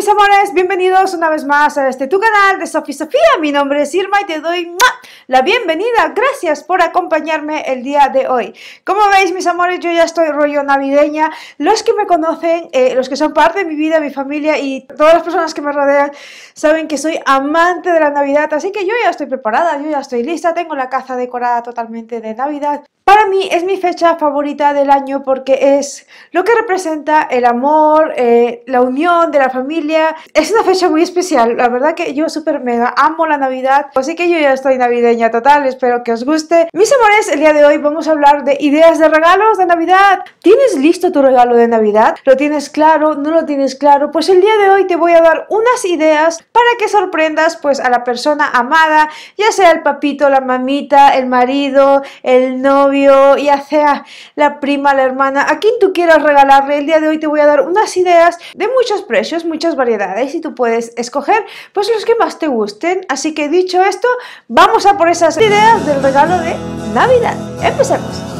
mis amores, bienvenidos una vez más a este tu canal de Sofi Sofía. Mi nombre es Irma y te doy la bienvenida. Gracias por acompañarme el día de hoy. Como veis, mis amores, yo ya estoy rollo navideña. Los que me conocen, eh, los que son parte de mi vida, mi familia y todas las personas que me rodean, saben que soy amante de la Navidad. Así que yo ya estoy preparada, yo ya estoy lista. Tengo la casa decorada totalmente de Navidad. Para mí es mi fecha favorita del año porque es lo que representa el amor, eh, la unión de la familia es una fecha muy especial, la verdad que yo súper mega amo la Navidad, así pues que yo ya estoy navideña total, espero que os guste. Mis amores, el día de hoy vamos a hablar de ideas de regalos de Navidad. ¿Tienes listo tu regalo de Navidad? ¿Lo tienes claro? ¿No lo tienes claro? Pues el día de hoy te voy a dar unas ideas para que sorprendas pues a la persona amada, ya sea el papito, la mamita, el marido, el novio, ya sea la prima, la hermana, a quien tú quieras regalarle. El día de hoy te voy a dar unas ideas de muchos precios, muchas variedades y tú puedes escoger pues los que más te gusten. Así que dicho esto, vamos a por esas ideas del regalo de Navidad. Empecemos.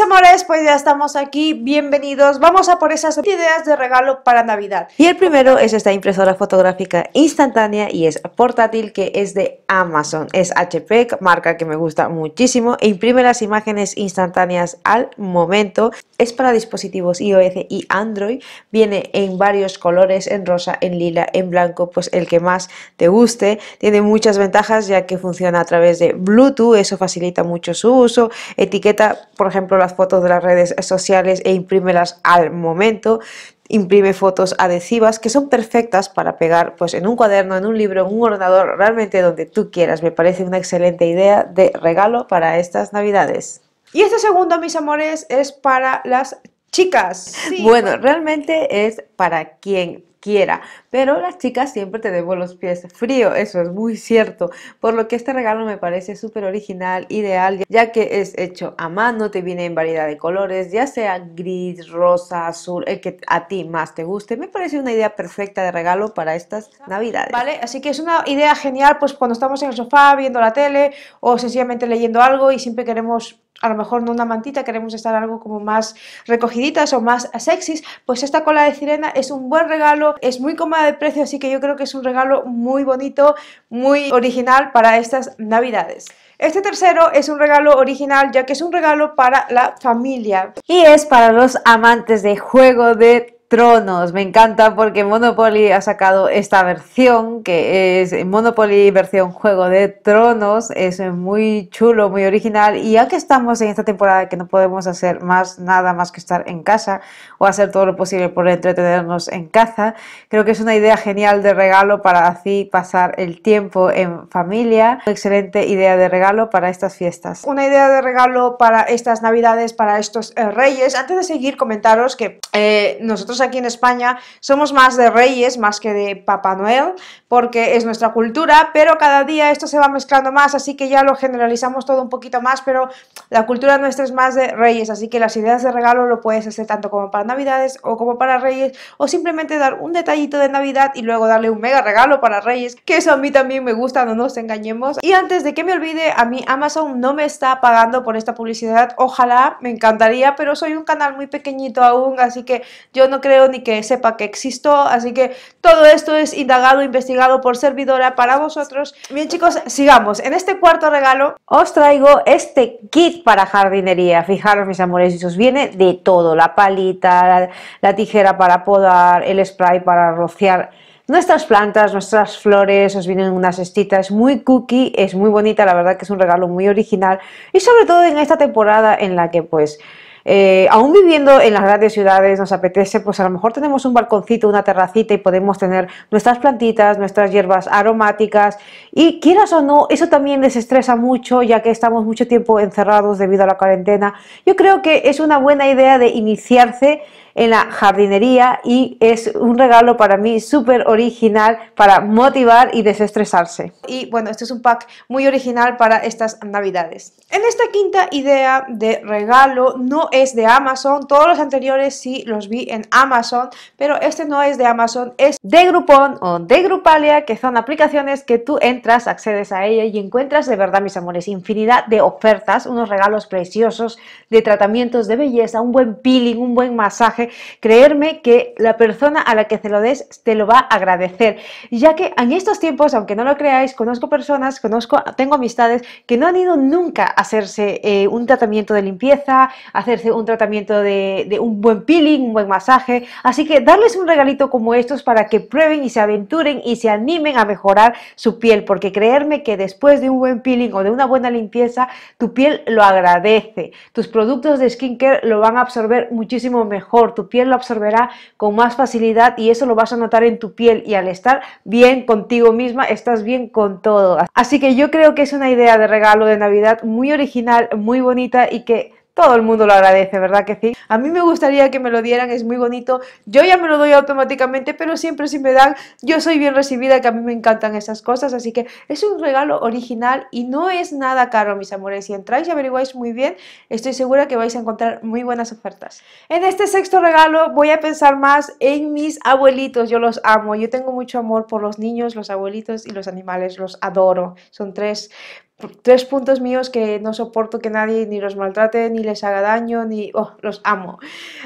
amores, pues ya estamos aquí, bienvenidos. Vamos a por esas ideas de regalo para Navidad. Y el primero es esta impresora fotográfica instantánea y es portátil que es de Amazon. Es HP, marca que me gusta muchísimo e imprime las imágenes instantáneas al momento. Es para dispositivos iOS y Android. Viene en varios colores, en rosa, en lila, en blanco, pues el que más te guste. Tiene muchas ventajas ya que funciona a través de Bluetooth, eso facilita mucho su uso. Etiqueta, por ejemplo, las fotos de las redes sociales e imprímelas al momento, imprime fotos adhesivas que son perfectas para pegar pues en un cuaderno, en un libro, en un ordenador, realmente donde tú quieras. Me parece una excelente idea de regalo para estas navidades. Y este segundo, mis amores, es para las chicas. bueno, bueno, pues, realmente es para quien quiera. Pero las chicas siempre te debo los pies frío, eso es muy cierto. Por lo que este regalo me parece súper original, ideal, ya que es hecho a mano, te viene en variedad de colores, ya sea gris, rosa, azul, el que a ti más te guste. Me parece una idea perfecta de regalo para estas navidades. Vale, así que es una idea genial pues cuando estamos en el sofá viendo la tele o sencillamente leyendo algo y siempre queremos a lo mejor no una mantita, queremos estar algo como más recogiditas o más sexys, pues esta cola de sirena es un buen regalo, es muy cómoda de precio, así que yo creo que es un regalo muy bonito, muy original para estas navidades. Este tercero es un regalo original ya que es un regalo para la familia y es para los amantes de juego de Tronos. Me encanta porque Monopoly ha sacado esta versión que es Monopoly versión Juego de Tronos. Es muy chulo, muy original. Y ya que estamos en esta temporada que no podemos hacer más nada más que estar en casa o hacer todo lo posible por entretenernos en casa, creo que es una idea genial de regalo para así pasar el tiempo en familia. excelente idea de regalo para estas fiestas. Una idea de regalo para estas navidades, para estos eh, reyes. Antes de seguir, comentaros que eh, nosotros aquí en España somos más de reyes, más que de Papá Noel, porque es nuestra cultura, pero cada día esto se va mezclando más, así que ya lo generalizamos todo un poquito más, pero la cultura nuestra es más de reyes, así que las ideas de regalo lo puedes hacer tanto como para navidades o como para reyes, o simplemente dar un detallito de navidad y luego darle un mega regalo para reyes, que eso a mí también me gusta, no nos engañemos. Y antes de que me olvide, a mí Amazon no me está pagando por esta publicidad, ojalá, me encantaría, pero soy un canal muy pequeñito aún, así que yo no creo ni que sepa que existo, así que todo esto es indagado, investigado, por servidora para vosotros. Bien chicos, sigamos. En este cuarto regalo os traigo este kit para jardinería. Fijaros mis amores, y os viene de todo. La palita, la, tijera para podar, el spray para rociar nuestras plantas, nuestras flores, os vienen unas cestitas muy cookie, es muy bonita, la verdad que es un regalo muy original y sobre todo en esta temporada en la que pues eh, aún viviendo en las grandes ciudades nos apetece, pues a lo mejor tenemos un balconcito, una terracita y podemos tener nuestras plantitas, nuestras hierbas aromáticas y quieras o no, eso también desestresa mucho ya que estamos mucho tiempo encerrados debido a la cuarentena. Yo creo que es una buena idea de iniciarse en la jardinería y es un regalo para mí súper original para motivar y desestresarse. Y bueno, este es un pack muy original para estas navidades. En esta quinta idea de regalo no es de Amazon, todos los anteriores sí los vi en Amazon, pero este no es de Amazon, es de Groupon o de Groupalia que son aplicaciones que tú entras, accedes a ella y encuentras de verdad, mis amores, infinidad de ofertas, unos regalos preciosos de tratamientos de belleza, un buen peeling, un buen masaje, creerme que la persona a la que se lo des te lo va a agradecer, ya que en estos tiempos, aunque no lo creáis, conozco personas, conozco, tengo amistades que no han ido nunca a hacerse eh, un tratamiento de limpieza, hacerse un tratamiento de, de un buen peeling, un buen masaje, así que darles un regalito como estos para que prueben y se aventuren y se animen a mejorar su piel, porque creerme que después de un buen peeling o de una buena limpieza, tu piel lo agradece, tus productos de skincare lo van a absorber muchísimo mejor, tu piel lo absorberá con más facilidad y eso lo vas a notar en tu piel y al estar bien contigo misma, estás bien con todo. Así que yo creo que es una idea de regalo de Navidad muy original, muy bonita y que todo el mundo lo agradece, ¿verdad que sí? A mí me gustaría que me lo dieran, es muy bonito. Yo ya me lo doy automáticamente, pero siempre si me dan, yo soy bien recibida, que a mí me encantan esas cosas, así que es un regalo original y no es nada caro, mis amores. Si entráis y averiguáis muy bien, estoy segura que vais a encontrar muy buenas ofertas. En este sexto regalo voy a pensar más en mis abuelitos, yo los amo, yo tengo mucho amor por los niños, los abuelitos y los animales, los adoro. Son tres tres puntos míos que no soporto que nadie ni los maltrate, ni les haga daño, ni... Oh, los amo.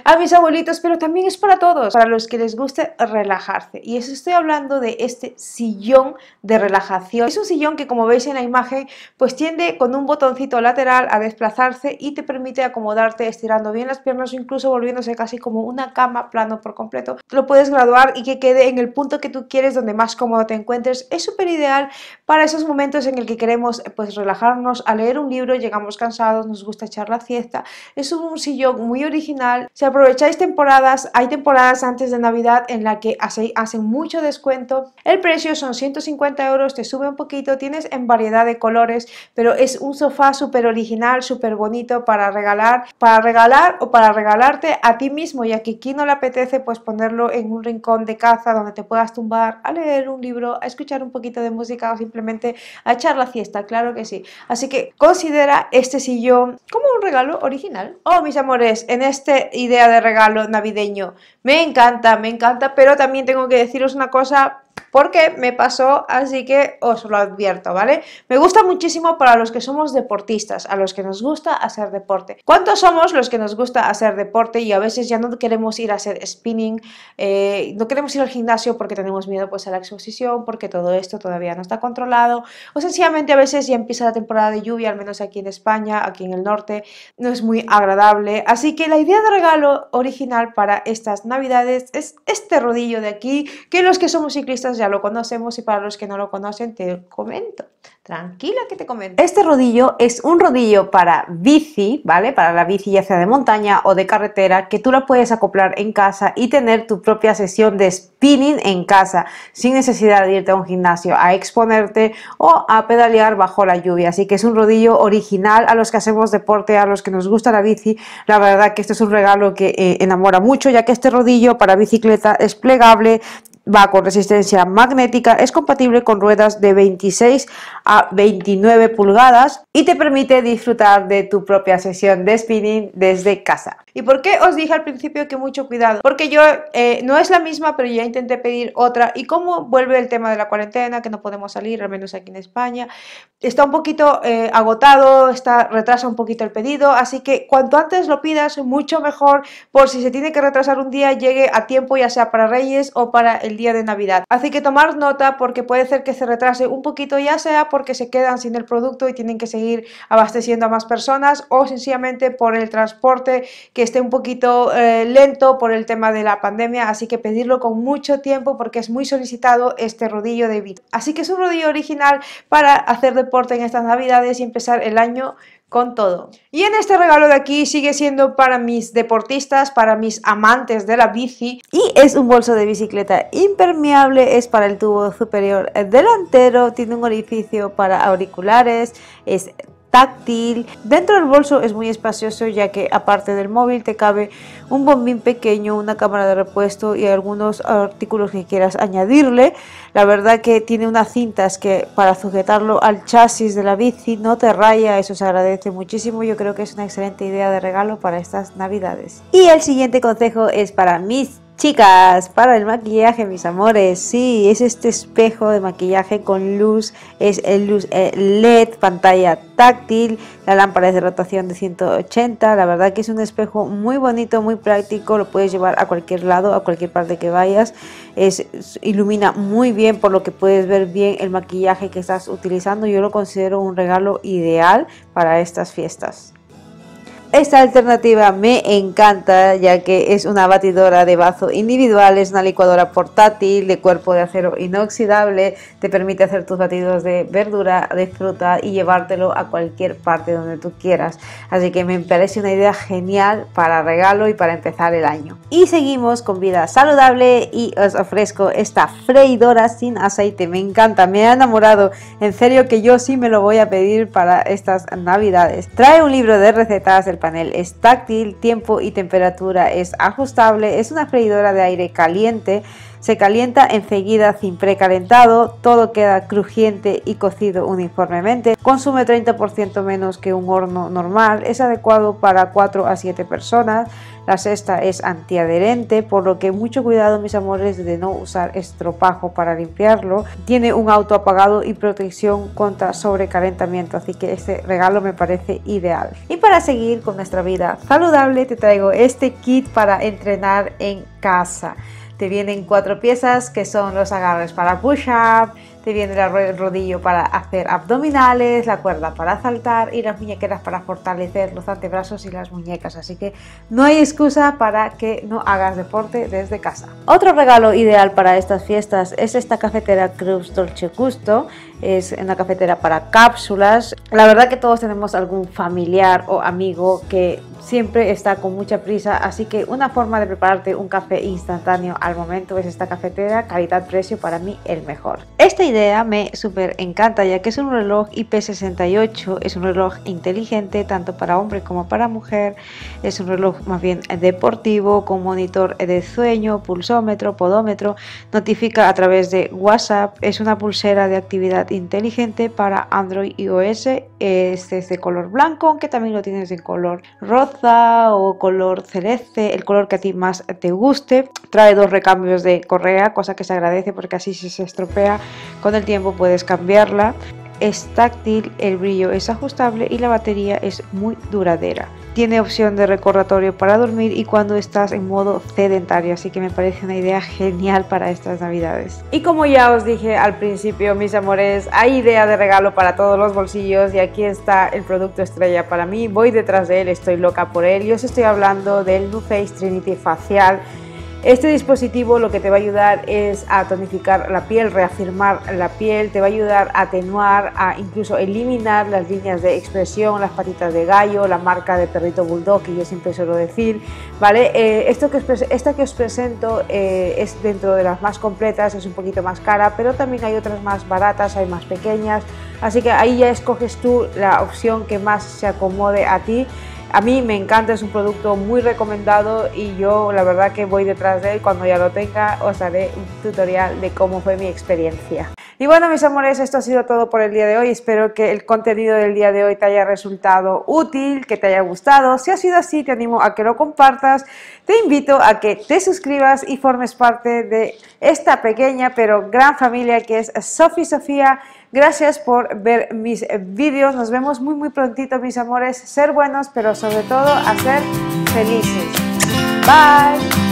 A mis abuelitos, pero también es para todos, para los que les guste relajarse. Y eso estoy hablando de este sillón de relajación. Es un sillón que como veis en la imagen, pues tiende con un botoncito lateral a desplazarse y te permite acomodarte estirando bien las piernas o incluso volviéndose casi como una cama plano por completo. Lo puedes graduar y que quede en el punto que tú quieres, donde más cómodo te encuentres. Es súper ideal para esos momentos en el que queremos pues relajarnos. a leer un libro llegamos cansados, nos gusta echar la fiesta Es un sillón muy original. Si aprovecháis temporadas, hay temporadas antes de Navidad en la que hacen mucho descuento. El precio son 150 euros, te sube un poquito, tienes en variedad de colores, pero es un sofá súper original, súper bonito para regalar, para regalar o para regalarte a ti mismo, y que quien no le apetece, pues ponerlo en un rincón de caza donde te puedas tumbar a leer un libro, a escuchar un poquito de música o simplemente a echar la fiesta, Claro que sí. Así que considera este sillón como un regalo original. Oh, mis amores, en esta idea de regalo navideño, me encanta, me encanta, pero también tengo que deciros una cosa porque me pasó, así que os lo advierto, ¿vale? Me gusta muchísimo para los que somos deportistas, a los que nos gusta hacer deporte. ¿Cuántos somos los que nos gusta hacer deporte y a veces ya no queremos ir a hacer spinning, eh, no queremos ir al gimnasio porque tenemos miedo pues a la exposición, porque todo esto todavía no está controlado, o sencillamente a veces ya empieza la temporada de lluvia, al menos aquí en España, aquí en el norte, no es muy agradable. Así que la idea de regalo original para estas navidades es este rodillo de aquí, que los que somos ciclistas ya lo conocemos y para los que no lo conocen te comento. Tranquila que te comento. Este rodillo es un rodillo para bici, ¿vale? Para la bici ya sea de montaña o de carretera, que tú la puedes acoplar en casa y tener tu propia sesión de spinning en casa, sin necesidad de irte a un gimnasio a exponerte o a pedalear bajo la lluvia. Así que es un rodillo original a los que hacemos deporte, a los que nos gusta la bici. La verdad que este es un regalo que eh, enamora mucho, ya que este rodillo para bicicleta es plegable, va con resistencia magnética, es compatible con ruedas de 26 a 29 pulgadas y te permite disfrutar de tu propia sesión de spinning desde casa. ¿Y por qué os dije al principio que mucho cuidado? Porque yo eh, no es la misma, pero ya intenté pedir otra. ¿Y cómo vuelve el tema de la cuarentena? Que no podemos salir, al menos aquí en España. Está un poquito eh, agotado, está, retrasa un poquito el pedido. Así que cuanto antes lo pidas, mucho mejor. Por si se tiene que retrasar un día, llegue a tiempo, ya sea para Reyes o para el día de Navidad. Así que tomar nota porque puede ser que se retrase un poquito, ya sea porque se quedan sin el producto y tienen que seguir abasteciendo a más personas o sencillamente por el transporte que esté un poquito eh, lento por el tema de la pandemia, así que pedirlo con mucho tiempo porque es muy solicitado este rodillo de vid. Así que es un rodillo original para hacer deporte en estas navidades y empezar el año con todo. Y en este regalo de aquí sigue siendo para mis deportistas, para mis amantes de la bici. Y es un bolso de bicicleta impermeable, es para el tubo superior delantero, tiene un orificio para auriculares, es Dentro del bolso es muy espacioso ya que aparte del móvil te cabe un bombín pequeño, una cámara de repuesto y algunos artículos que quieras añadirle. La verdad que tiene unas cintas que para sujetarlo al chasis de la bici no te raya, eso se agradece muchísimo. Yo creo que es una excelente idea de regalo para estas navidades. Y el siguiente consejo es para mis Chicas, para el maquillaje, mis amores, sí, es este espejo de maquillaje con luz, es el luz eh, LED, pantalla táctil, la lámpara es de rotación de 180, la verdad que es un espejo muy bonito, muy práctico, lo puedes llevar a cualquier lado, a cualquier parte que vayas, ilumina muy bien por lo que puedes ver bien el maquillaje que estás utilizando, yo lo considero un regalo ideal para estas fiestas. Esta alternativa me encanta ya que es una batidora de bazo individual, es una licuadora portátil de cuerpo de acero inoxidable, te permite hacer tus batidos de verdura, de fruta y llevártelo a cualquier parte donde tú quieras. Así que me parece una idea genial para regalo y para empezar el año. Y seguimos con vida saludable y os ofrezco esta freidora sin aceite, me encanta, me ha enamorado, en serio que yo sí me lo voy a pedir para estas navidades. Trae un libro de recetas, panel es táctil, tiempo y temperatura es ajustable, es una freidora de aire caliente, se calienta enseguida sin precalentado, todo queda crujiente y cocido uniformemente, consume 30% menos que un horno normal, es adecuado para 4 a 7 personas, la cesta es antiadherente, por lo que mucho cuidado mis amores de no usar estropajo para limpiarlo. Tiene un auto apagado y protección contra sobrecalentamiento, así que este regalo me parece ideal. Y para seguir con nuestra vida saludable te traigo este kit para entrenar en casa. Te vienen cuatro piezas que son los agarres para push-up, te viene el rodillo para hacer abdominales, la cuerda para saltar y las muñequeras para fortalecer los antebrazos y las muñecas. Así que no hay excusa para que no hagas deporte desde casa. Otro regalo ideal para estas fiestas es esta cafetera Cruz Dolce Gusto es una cafetera para cápsulas. La verdad que todos tenemos algún familiar o amigo que siempre está con mucha prisa, así que una forma de prepararte un café instantáneo al momento es esta cafetera, calidad-precio para mí el mejor. Esta idea me súper encanta ya que es un reloj IP68, es un reloj inteligente tanto para hombre como para mujer, es un reloj más bien deportivo con monitor de sueño, pulsómetro, podómetro, notifica a través de WhatsApp, es una pulsera de actividad inteligente para Android y iOS. Este es de color blanco, aunque también lo tienes en color rosa o color celeste, el color que a ti más te guste. Trae dos recambios de correa, cosa que se agradece porque así si se estropea con el tiempo puedes cambiarla. Es táctil, el brillo es ajustable y la batería es muy duradera tiene opción de recordatorio para dormir y cuando estás en modo sedentario, así que me parece una idea genial para estas navidades. Y como ya os dije al principio, mis amores, hay idea de regalo para todos los bolsillos y aquí está el producto estrella para mí, voy detrás de él, estoy loca por él y os estoy hablando del NuFace Trinity Facial este dispositivo lo que te va a ayudar es a tonificar la piel, reafirmar la piel, te va a ayudar a atenuar, a incluso eliminar las líneas de expresión, las patitas de gallo, la marca de perrito bulldog que yo siempre suelo decir, ¿vale? Eh, esto que esta que os presento eh, es dentro de las más completas, es un poquito más cara, pero también hay otras más baratas, hay más pequeñas, así que ahí ya escoges tú la opción que más se acomode a ti. A mí me encanta, es un producto muy recomendado y yo la verdad que voy detrás de él. Cuando ya lo tenga os haré un tutorial de cómo fue mi experiencia. Y bueno, mis amores, esto ha sido todo por el día de hoy. Espero que el contenido del día de hoy te haya resultado útil, que te haya gustado. Si ha sido así, te animo a que lo compartas. Te invito a que te suscribas y formes parte de esta pequeña pero gran familia que es Sofi Sofía. Gracias por ver mis vídeos. Nos vemos muy, muy prontito, mis amores. Ser buenos, pero sobre todo, hacer felices. Bye.